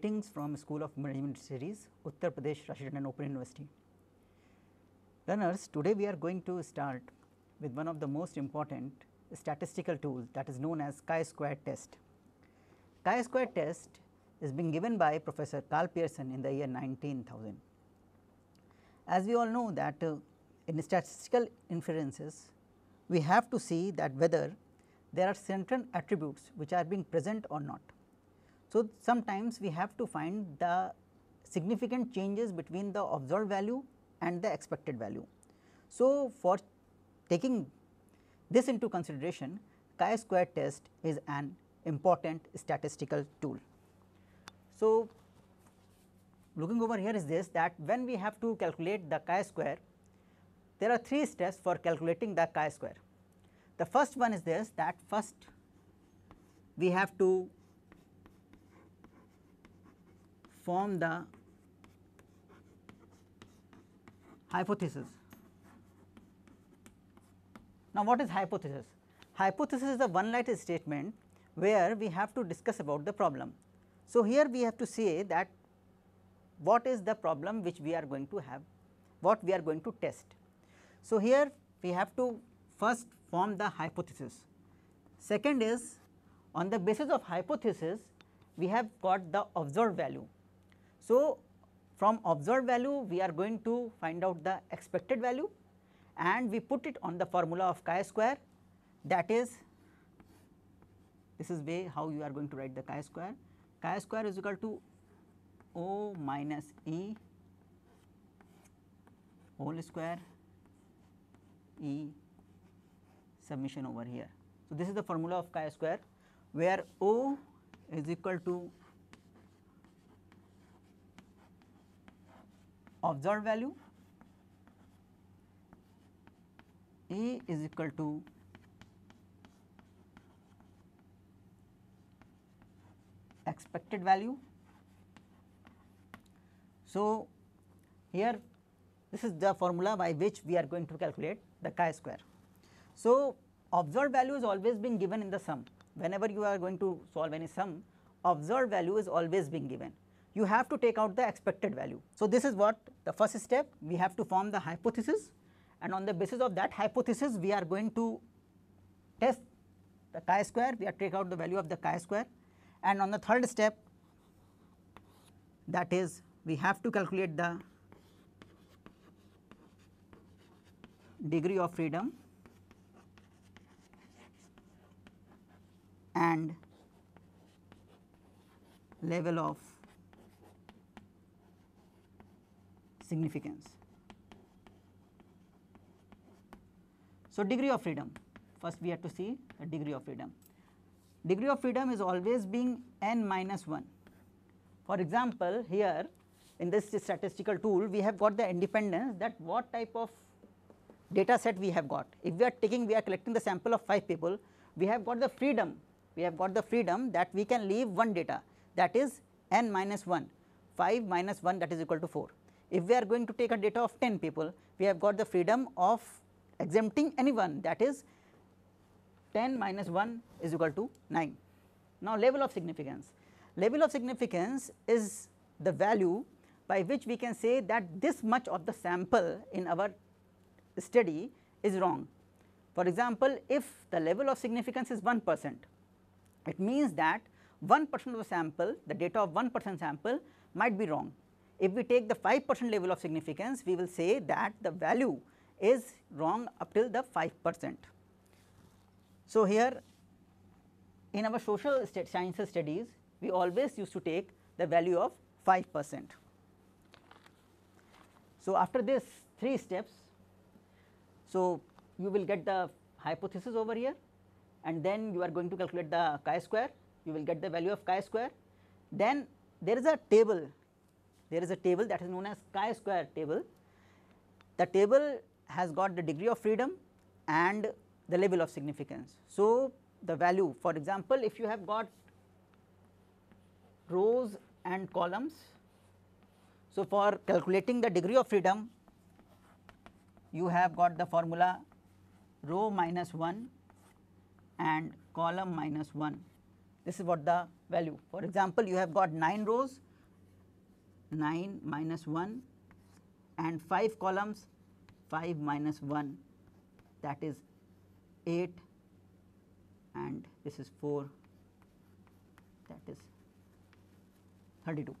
Greetings from School of Management Studies, Uttar Pradesh Rashidun Open University. Learners, today we are going to start with one of the most important statistical tools that is known as chi-square test. Chi-square test is being given by Professor Carl Pearson in the year 19,000. As we all know that uh, in statistical inferences, we have to see that whether there are certain attributes which are being present or not. So, sometimes we have to find the significant changes between the observed value and the expected value. So, for taking this into consideration chi-square test is an important statistical tool. So, looking over here is this that when we have to calculate the chi-square there are three steps for calculating the chi-square. The first one is this that first we have to form the hypothesis. Now, what is hypothesis? Hypothesis is a one light statement where we have to discuss about the problem. So, here we have to say that what is the problem which we are going to have, what we are going to test. So, here we have to first form the hypothesis. Second is on the basis of hypothesis we have got the observed value so, from observed value we are going to find out the expected value and we put it on the formula of chi square that is this is way how you are going to write the chi square. Chi square is equal to O minus E whole square E submission over here. So, this is the formula of chi square where O is equal to observed value A is equal to expected value. So, here this is the formula by which we are going to calculate the chi square. So, observed value is always being given in the sum whenever you are going to solve any sum observed value is always being given you have to take out the expected value. So, this is what the first step we have to form the hypothesis and on the basis of that hypothesis we are going to test the chi square we are take out the value of the chi square and on the third step that is we have to calculate the degree of freedom and level of significance. So, degree of freedom first we have to see the degree of freedom. Degree of freedom is always being n minus 1. For example, here in this statistical tool we have got the independence that what type of data set we have got. If we are taking we are collecting the sample of 5 people we have got the freedom we have got the freedom that we can leave one data that is n minus 1 5 minus 1 that is equal to 4. If we are going to take a data of 10 people, we have got the freedom of exempting anyone that is 10 minus 1 is equal to 9. Now, level of significance. Level of significance is the value by which we can say that this much of the sample in our study is wrong. For example, if the level of significance is 1 percent, it means that 1 percent of the sample, the data of 1 percent sample might be wrong. If we take the 5 percent level of significance, we will say that the value is wrong up till the 5 percent. So, here in our social st sciences studies, we always used to take the value of 5 percent. So, after this 3 steps, so you will get the hypothesis over here and then you are going to calculate the chi square, you will get the value of chi square. Then there is a table there is a table that is known as chi-square table. The table has got the degree of freedom and the level of significance. So, the value for example, if you have got rows and columns. So, for calculating the degree of freedom you have got the formula row minus 1 and column minus 1 this is what the value. For example, you have got 9 rows 9 minus 1 and 5 columns 5 minus 1 that is 8 and this is 4 that is 32.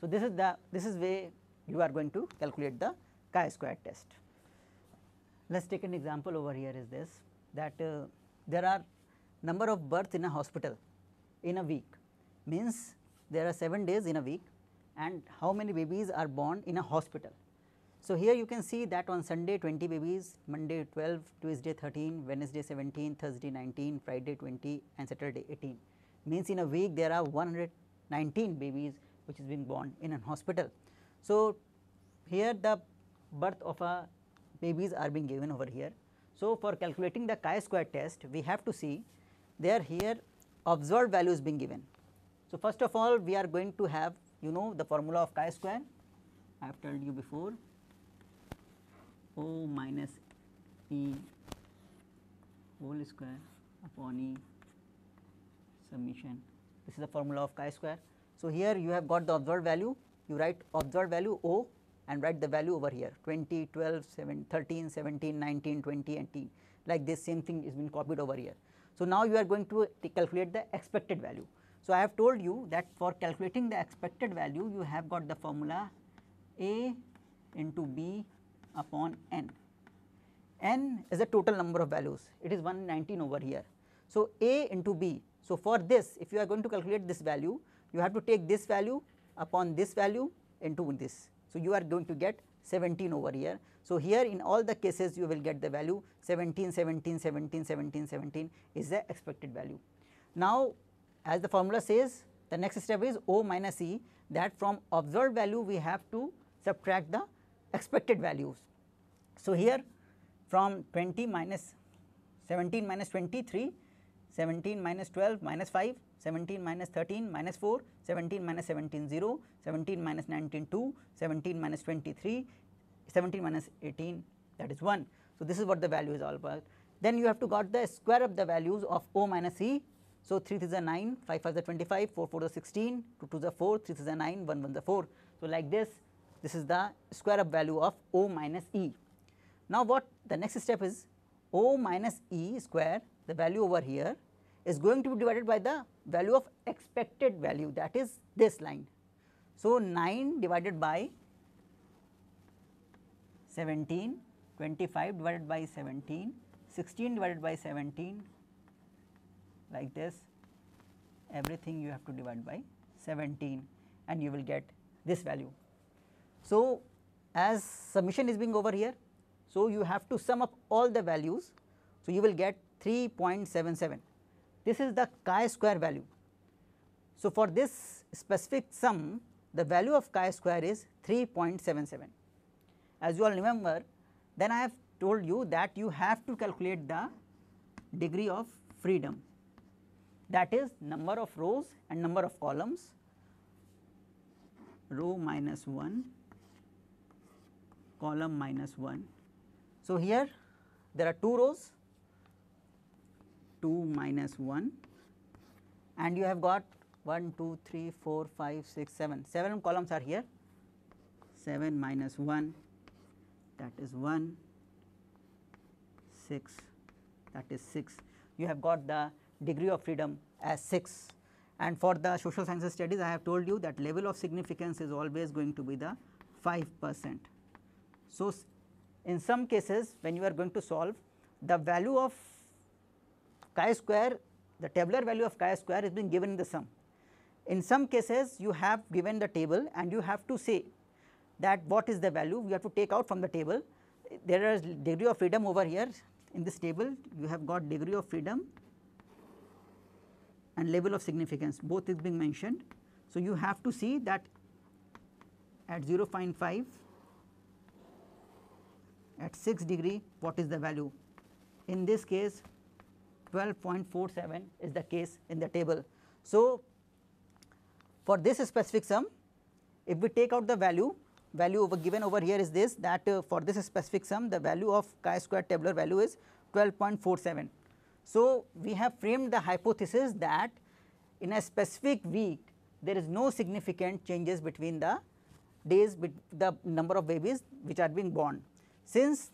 So, this is the this is way you are going to calculate the chi-square test. Let us take an example over here is this that uh, there are number of births in a hospital in a week means there are 7 days in a week and how many babies are born in a hospital. So, here you can see that on Sunday 20 babies, Monday 12, Tuesday 13, Wednesday 17, Thursday 19, Friday 20 and Saturday 18. Means in a week there are 119 babies which is being born in an hospital. So, here the birth of a babies are being given over here. So, for calculating the chi-square test we have to see there here observed values being given. So, first of all we are going to have you know the formula of chi square I have told you before O minus E whole square upon E summation this is the formula of chi square. So, here you have got the observed value you write observed value O and write the value over here 20, 12, 7, 13, 17, 19, 20 and t like this same thing is been copied over here. So, now you are going to calculate the expected value. So, I have told you that for calculating the expected value you have got the formula A into B upon n. n is the total number of values it is 119 over here. So, A into B. So, for this if you are going to calculate this value you have to take this value upon this value into this. So, you are going to get 17 over here. So, here in all the cases you will get the value 17, 17, 17, 17, 17 is the expected value. Now, as the formula says the next step is O minus E that from observed value we have to subtract the expected values. So, here from 20 minus 17 minus 23, 17 minus 12 minus 5, 17 minus 13 minus 4, 17 minus 17 0, 17 minus 19 2, 17 minus 23, 17 minus 18 that is 1. So, this is what the value is all about. Then you have to got the square of the values of O minus E so, 3 is a 9, 5 5 is a 25, 4 4 is a 16, 2 2 is a 4, 3 3 is a 9, 1 1 is a 4. So, like this, this is the square up value of O minus E. Now, what the next step is O minus E square, the value over here is going to be divided by the value of expected value that is this line. So, 9 divided by 17, 25 divided by 17, 16 divided by 17, like this everything you have to divide by 17 and you will get this value. So, as summation is being over here, so you have to sum up all the values, so you will get 3.77. This is the chi-square value. So, for this specific sum, the value of chi-square is 3.77. As you all remember, then I have told you that you have to calculate the degree of freedom that is number of rows and number of columns row minus 1 column minus 1. So, here there are two rows 2 minus 1 and you have got 1 2 3 4 5 6 7 7 columns are here 7 minus 1 that is 1 6 that is 6 you have got the degree of freedom as 6 and for the social sciences studies I have told you that level of significance is always going to be the 5 percent. So, in some cases when you are going to solve the value of chi square the tabular value of chi square is being given in the sum. In some cases you have given the table and you have to say that what is the value you have to take out from the table there is degree of freedom over here in this table you have got degree of freedom and level of significance both is being mentioned. So, you have to see that at 0.5 at 6 degree what is the value. In this case 12.47 is the case in the table. So, for this specific sum if we take out the value value over given over here is this that uh, for this specific sum the value of chi square tabular value is 12.47 so, we have framed the hypothesis that in a specific week there is no significant changes between the days with the number of babies which are being born. Since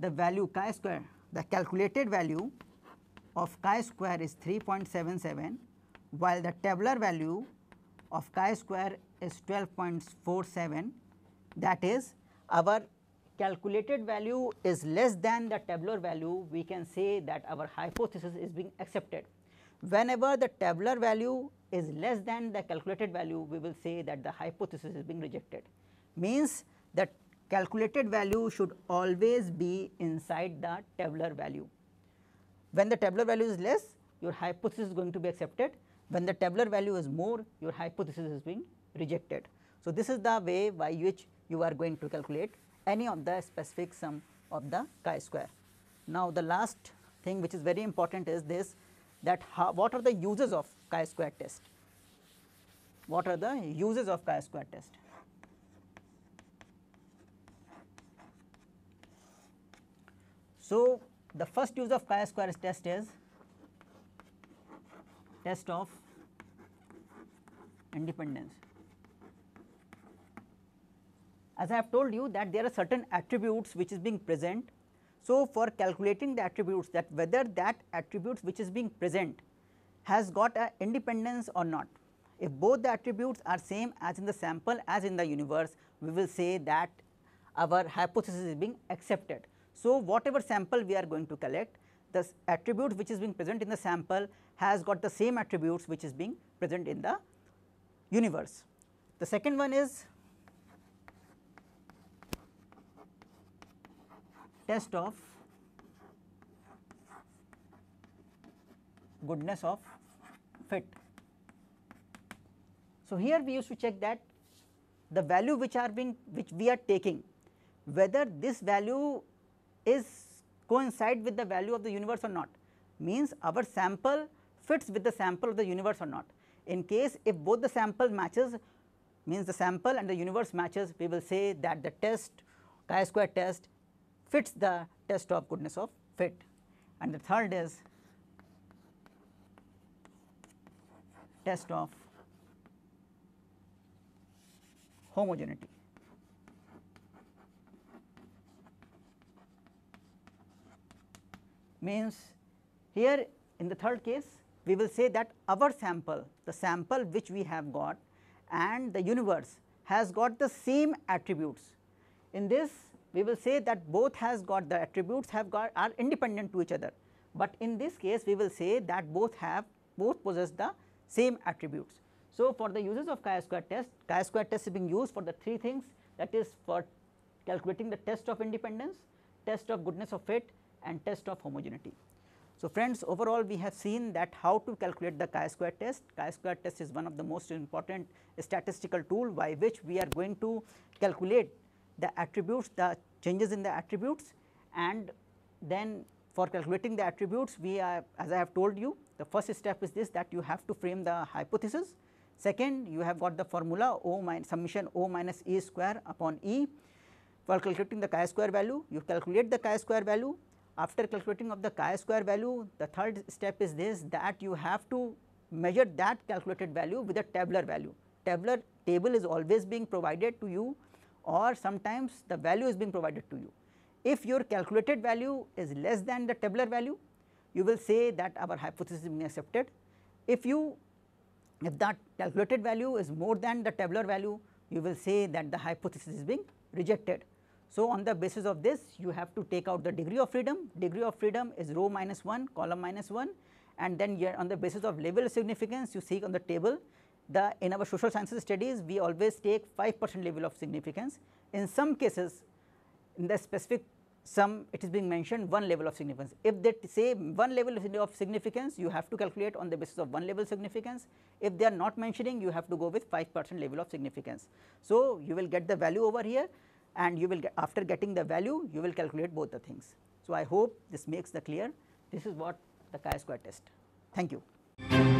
the value chi square, the calculated value of chi square is 3.77 while the tabular value of chi square is 12.47 that is our calculated value is less than the tabular value, we can say that our hypothesis is being accepted. Whenever the tabular value is less than the calculated value, we will say that the hypothesis is being rejected. Means that calculated value should always be inside the tabular value. When the tabular value is less, your hypothesis is going to be accepted. When the tabular value is more, your hypothesis is being rejected. So, this is the way by which you are going to calculate any of the specific sum of the chi-square. Now, the last thing which is very important is this that how, what are the uses of chi-square test? What are the uses of chi-square test? So, the first use of chi-square test is test of independence. As I have told you that there are certain attributes which is being present. So, for calculating the attributes that whether that attributes which is being present has got a independence or not. If both the attributes are same as in the sample as in the universe, we will say that our hypothesis is being accepted. So, whatever sample we are going to collect, the attribute which is being present in the sample has got the same attributes which is being present in the universe. The second one is test of goodness of fit. So, here we used to check that the value which are being which we are taking whether this value is coincide with the value of the universe or not means our sample fits with the sample of the universe or not. In case if both the sample matches means the sample and the universe matches we will say that the test chi square test fits the test of goodness of fit. And the third is test of homogeneity. Means here in the third case, we will say that our sample, the sample which we have got and the universe has got the same attributes. In this we will say that both has got the attributes have got are independent to each other. But in this case we will say that both have both possess the same attributes. So, for the uses of chi-square test, chi-square test is being used for the three things that is for calculating the test of independence, test of goodness of fit and test of homogeneity. So, friends overall we have seen that how to calculate the chi-square test. Chi-square test is one of the most important statistical tool by which we are going to calculate the attributes, the changes in the attributes and then for calculating the attributes we are as I have told you the first step is this that you have to frame the hypothesis. Second you have got the formula O minus summation O minus E square upon E for calculating the chi square value you calculate the chi square value after calculating of the chi square value the third step is this that you have to measure that calculated value with a tabular value. Tabular table is always being provided to you or sometimes the value is being provided to you. If your calculated value is less than the tabular value, you will say that our hypothesis is being accepted. If you if that calculated value is more than the tabular value, you will say that the hypothesis is being rejected. So, on the basis of this, you have to take out the degree of freedom. Degree of freedom is row minus 1, column minus 1 and then on the basis of level significance, you see on the table the in our social sciences studies we always take 5 percent level of significance. In some cases in the specific sum it is being mentioned one level of significance. If they say one level of significance you have to calculate on the basis of one level significance. If they are not mentioning you have to go with 5 percent level of significance. So, you will get the value over here and you will get after getting the value you will calculate both the things. So, I hope this makes the clear this is what the chi-square test. Thank you.